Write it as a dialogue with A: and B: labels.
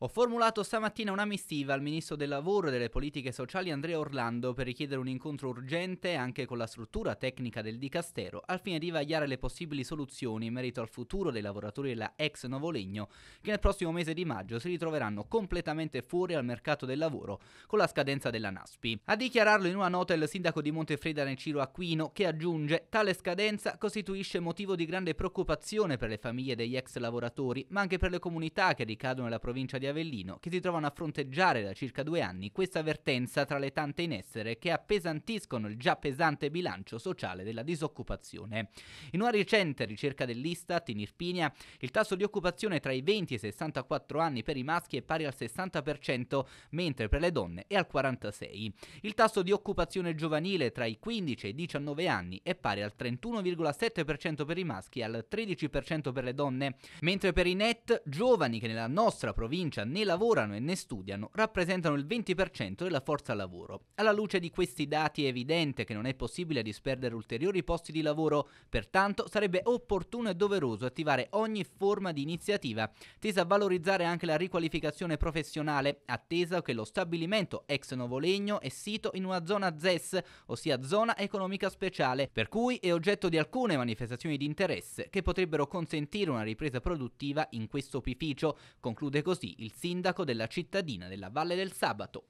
A: Ho formulato stamattina una missiva al ministro del lavoro e delle politiche sociali Andrea Orlando per richiedere un incontro urgente anche con la struttura tecnica del Dicastero al fine di vagliare le possibili soluzioni in merito al futuro dei lavoratori della ex Novolegno che nel prossimo mese di maggio si ritroveranno completamente fuori al mercato del lavoro con la scadenza della NASPI. A dichiararlo in una nota il sindaco di Montefreda Ciro Aquino che aggiunge tale scadenza costituisce motivo di grande preoccupazione per le famiglie degli ex lavoratori ma anche per le comunità che ricadono nella provincia di Avellino, che si trovano a fronteggiare da circa due anni questa vertenza tra le tante in essere che appesantiscono il già pesante bilancio sociale della disoccupazione. In una recente ricerca dell'Istat in Irpinia, il tasso di occupazione tra i 20 e i 64 anni per i maschi è pari al 60%, mentre per le donne è al 46%. Il tasso di occupazione giovanile tra i 15 e i 19 anni è pari al 31,7% per i maschi e al 13% per le donne, mentre per i net giovani che nella nostra provincia Grecia cioè, né lavorano né studiano rappresentano il 20% della forza lavoro. Alla luce di questi dati è evidente che non è possibile disperdere ulteriori posti di lavoro, pertanto sarebbe opportuno e doveroso attivare ogni forma di iniziativa tesa a valorizzare anche la riqualificazione professionale, attesa che lo stabilimento ex Novo Legno è sito in una zona ZES, ossia zona economica speciale, per cui è oggetto di alcune manifestazioni di interesse che potrebbero consentire una ripresa produttiva in questo opificio. Conclude così il il sindaco della cittadina della Valle del Sabato,